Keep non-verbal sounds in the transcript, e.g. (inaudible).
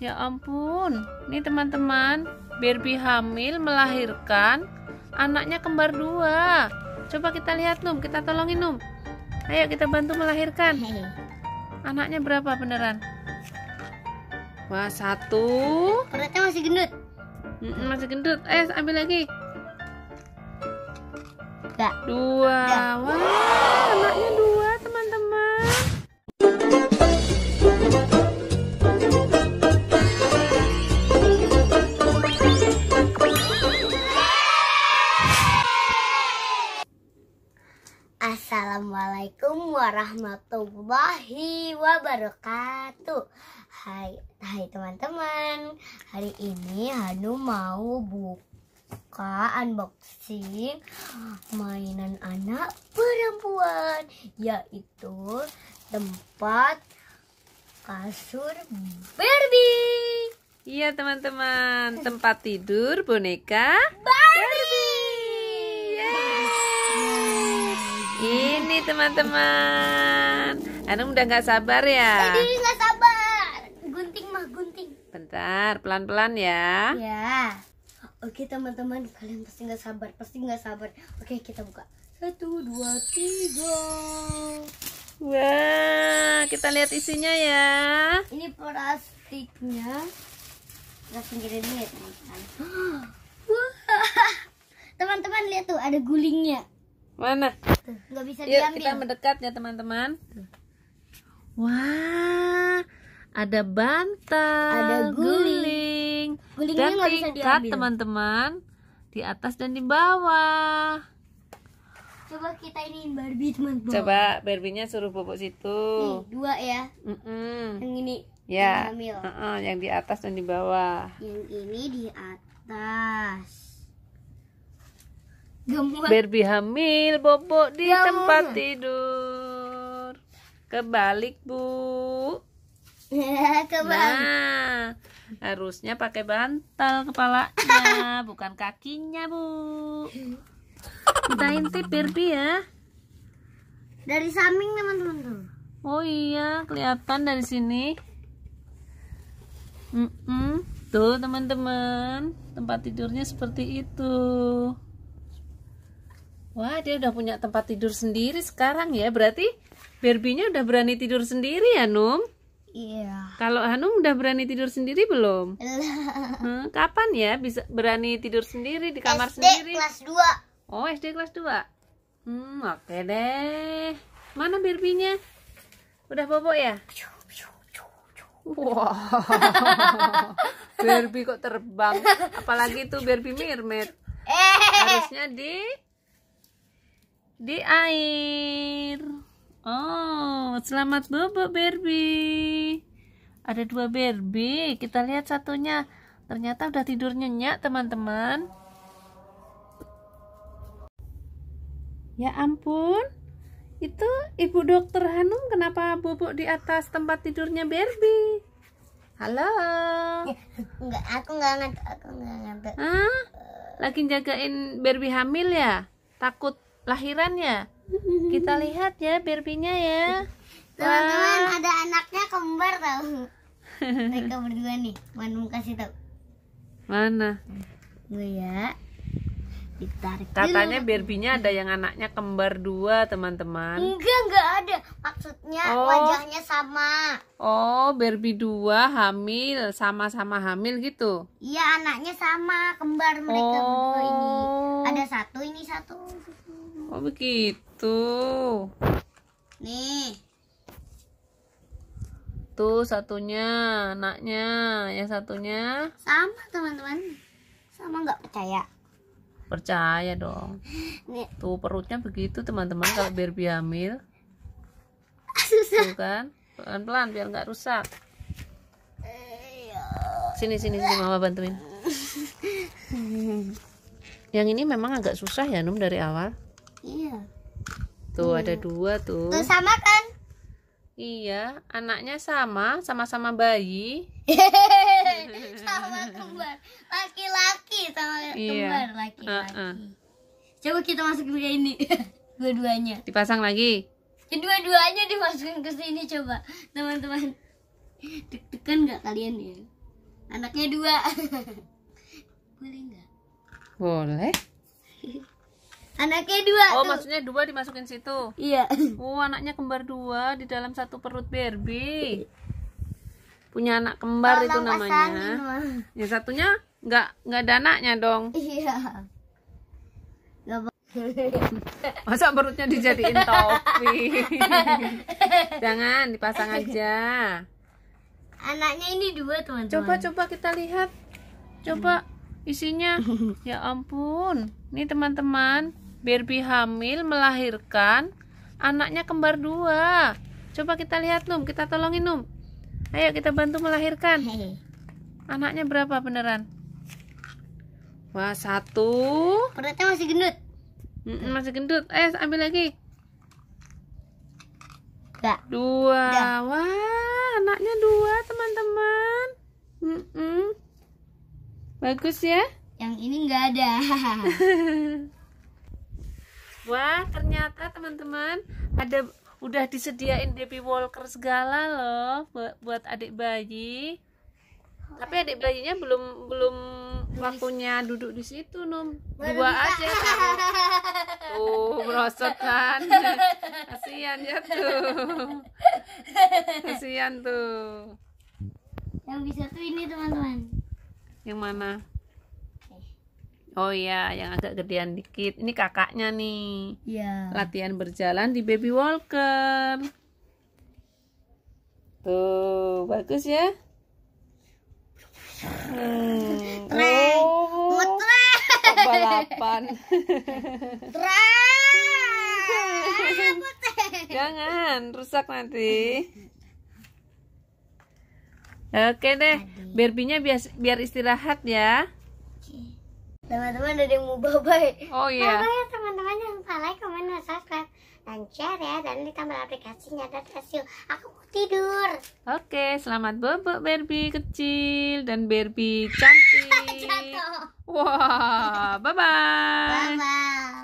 Ya ampun, ini teman-teman, Barbie hamil melahirkan anaknya kembar dua. Coba kita lihat Num, kita tolongin Num. Ayo kita bantu melahirkan. Anaknya berapa beneran? Wah satu. Perutnya masih gendut. masih gendut. Eh ambil lagi. Dua. Ya. Wah anaknya warahmatullahi wabarakatuh Hai, hai teman-teman Hari ini Hanu mau buka unboxing mainan anak perempuan Yaitu tempat kasur Barbie Iya teman-teman, tempat tidur boneka Barbie Ini teman-teman. Anum udah nggak sabar ya? Eh, Ini nggak sabar. Gunting mah gunting. Bentar, pelan-pelan ya. Ya. Oke teman-teman, kalian pasti nggak sabar, pasti nggak sabar. Oke kita buka. Satu, dua, tiga. Wah, kita lihat isinya ya. Ini plastiknya. Kita pinggirin dulu ya teman-teman. (gasps) teman-teman lihat tuh ada gulingnya. Mana? Enggak bisa Yuk, diambil. kita mendekat ya teman-teman. Wah, ada bantal, ada guling, guling dan tingkat teman-teman di atas dan di bawah. Coba kita ini Barbie teman-teman. Coba Barbie-nya suruh bobok situ. Nih, dua ya. Mm -mm. Yang ini. Ya. Yang, uh -uh, yang di atas dan di bawah. Yang ini di atas. Gemuk. Barbie hamil bobo di Gemuk. tempat tidur. Kebalik, Bu. Nah, harusnya pakai bantal kepalanya, (laughs) bukan kakinya, Bu. Kita intip Barbie ya. Dari samping, teman-teman tuh. Oh iya, kelihatan dari sini. Mm -mm. Tuh, teman-teman, tempat tidurnya seperti itu. Wah, dia udah punya tempat tidur sendiri sekarang ya. Berarti Berbinya udah berani tidur sendiri ya, Num? Iya. Kalau Hanum udah berani tidur sendiri belum? hmm, kapan ya bisa berani tidur sendiri di kamar SD sendiri? SD kelas 2. Oh, SD kelas 2. Hmm, oke okay deh. Mana Berbinya? Udah bobo ya? Wow. (laughs) Barbie kok terbang. Apalagi itu Barbie mermaid. Eh. Harusnya di di air. Oh, selamat bobo Barbie. Ada dua Barbie. Kita lihat satunya. Ternyata udah tidur nyenyak, teman-teman. Ya ampun. Itu Ibu Dokter Hanum kenapa bobok di atas tempat tidurnya Barbie? Halo. Ya, enggak, aku enggak ngantuk, aku enggak ngantuk. Hah? Lagi jagain Barbie hamil ya? Takut lahirannya kita (laughs) lihat ya berbinya ya teman-teman ada anaknya kembar tau (laughs) mereka berdua nih mau kasih tau mana gue ya ditarik katanya berbinya ada yang anaknya kembar dua teman-teman enggak enggak ada maksudnya oh. wajahnya sama oh berbi dua hamil sama-sama hamil gitu iya anaknya sama kembar mereka oh. berdua ini oh. ada satu ini satu Oh begitu. Nih. Tuh satunya, anaknya, yang satunya. Sama teman-teman. Sama nggak percaya? Percaya dong. Nih. Tuh perutnya begitu teman-teman kalau Barbie hamil. Susah. Tuh kan? Pelan-pelan biar nggak rusak. Iya. Sini sini sini mama bantuin. (laughs) Yang ini memang agak susah ya Num dari awal. Iya. Tuh hmm. ada iya. dua tuh. tuh. Sama kan? Iya, anaknya sama, sama-sama bayi. (laughs) sama kembar, laki-laki sama iya. kembar laki-laki. Uh -uh. Coba kita masukin ke ini, (laughs) dua-duanya. Dipasang lagi. kedua eh, duanya dimasukin ke sini coba, teman-teman. Deg-degan nggak kalian ya? Anaknya dua. (laughs) Boleh nggak? Boleh. Anaknya dua. Oh, tuh. maksudnya dua dimasukin situ. Iya. (laughs) Oh, anaknya kembar dua di dalam satu perut Barbie. Iya. Punya anak kembar Tolong itu namanya. Pasangin, ya satunya nggak nggak ada anaknya dong. Iya. (laughs) Masa perutnya dijadiin topi? (laughs) Jangan dipasang aja. Anaknya ini dua teman-teman. Coba coba kita lihat. Coba isinya. Ya ampun. Ini teman-teman Barbie hamil melahirkan anaknya kembar dua. Coba kita lihat Num, kita tolongin Num. Ayo kita bantu melahirkan. Anaknya berapa beneran? Wah satu. Perutnya masih gendut. Mm -mm, masih gendut. Eh ambil lagi. Dua. Dua. Wah anaknya dua teman-teman. Mm -mm. Bagus ya? Yang ini nggak ada. (laughs) Wah, ternyata teman-teman ada udah disediain Devi Walker segala loh buat, buat adik bayi. Tapi adik bayinya belum belum waktunya duduk di situ, Num. Dua aja. Tuh, (laughs) oh, merosot kan. Kasihan ya tuh. Kasihan tuh. Yang bisa tuh ini, teman-teman. Yang mana? Oh iya, yang agak gedean dikit. Ini kakaknya nih. Iya. Latihan berjalan di baby walker. Tuh, bagus ya. Hmm. Oh. Balapan. (laughs) Jangan, rusak nanti. Oke deh, Berbinya biar, biar istirahat ya teman-teman ada yang mau bye bye oh iya yeah. bye bye ya, teman-teman jangan lupa like comment dan subscribe dan share ya dan ditambah aplikasinya dan hasil aku tidur oke okay, selamat bobok Barbie kecil dan Barbie cantik (laughs) wah wow, bye bye, bye, -bye.